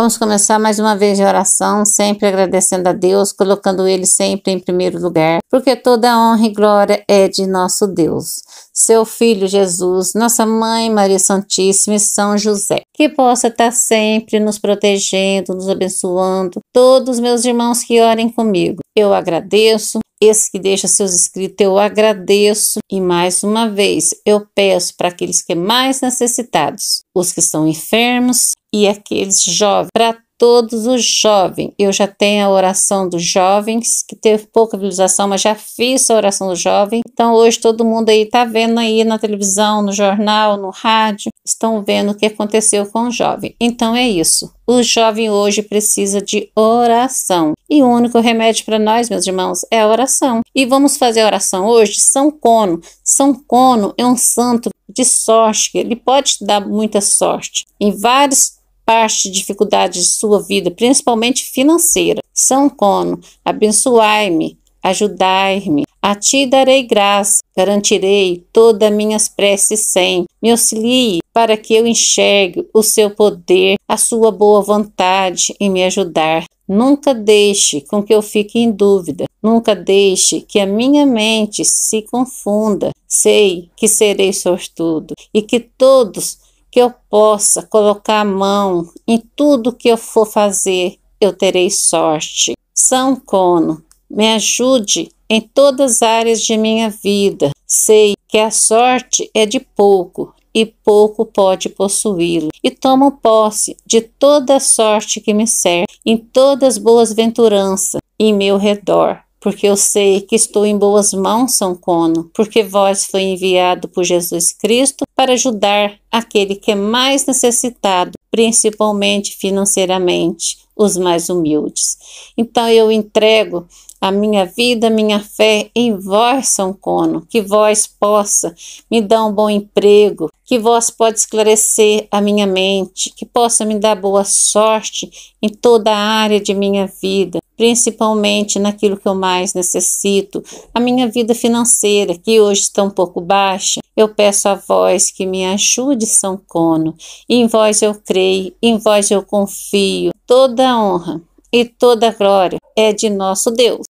Vamos começar mais uma vez de oração, sempre agradecendo a Deus, colocando Ele sempre em primeiro lugar, porque toda honra e glória é de nosso Deus. Seu Filho Jesus, nossa Mãe Maria Santíssima e São José, que possa estar sempre nos protegendo, nos abençoando, todos meus irmãos que orem comigo. Eu agradeço, esse que deixa seus inscritos, eu agradeço. E mais uma vez, eu peço para aqueles que mais necessitados, os que estão enfermos e aqueles jovens, para todos os jovens. Eu já tenho a oração dos jovens, que teve pouca visualização, mas já fiz a oração dos jovens. Então hoje todo mundo aí está vendo aí na televisão, no jornal, no rádio, estão vendo o que aconteceu com o jovem. Então é isso. O jovem hoje precisa de oração. E o único remédio para nós, meus irmãos, é a oração. E vamos fazer a oração hoje São Cono. São Cono é um santo de sorte, ele pode te dar muita sorte. Em vários parte de dificuldades de sua vida, principalmente financeira. São Cono, abençoai-me, ajudai-me. A ti darei graça, garantirei todas minhas preces sem. Me auxilie para que eu enxergue o seu poder, a sua boa vontade em me ajudar. Nunca deixe com que eu fique em dúvida, nunca deixe que a minha mente se confunda. Sei que serei sortudo e que todos que eu possa colocar a mão em tudo que eu for fazer, eu terei sorte. São Cono, me ajude em todas as áreas de minha vida. Sei que a sorte é de pouco e pouco pode possuí-lo. E tomo posse de toda a sorte que me serve, em todas boas venturanças em meu redor porque eu sei que estou em boas mãos, São Cono, porque vós foi enviado por Jesus Cristo para ajudar aquele que é mais necessitado, principalmente financeiramente, os mais humildes. Então eu entrego a minha vida, a minha fé em vós, São Cono, que vós possa me dar um bom emprego, que vós pode esclarecer a minha mente, que possa me dar boa sorte em toda a área de minha vida, principalmente naquilo que eu mais necessito, a minha vida financeira, que hoje está um pouco baixa. Eu peço a vós que me ajude, São Cono. Em vós eu creio, em vós eu confio. Toda a honra e toda a glória é de nosso Deus.